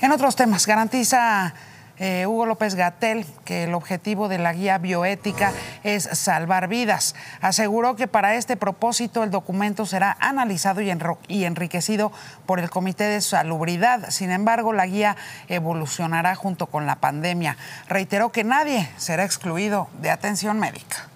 En otros temas, garantiza eh, Hugo López Gatel que el objetivo de la guía bioética es salvar vidas. Aseguró que para este propósito el documento será analizado y, y enriquecido por el Comité de Salubridad. Sin embargo, la guía evolucionará junto con la pandemia. Reiteró que nadie será excluido de atención médica.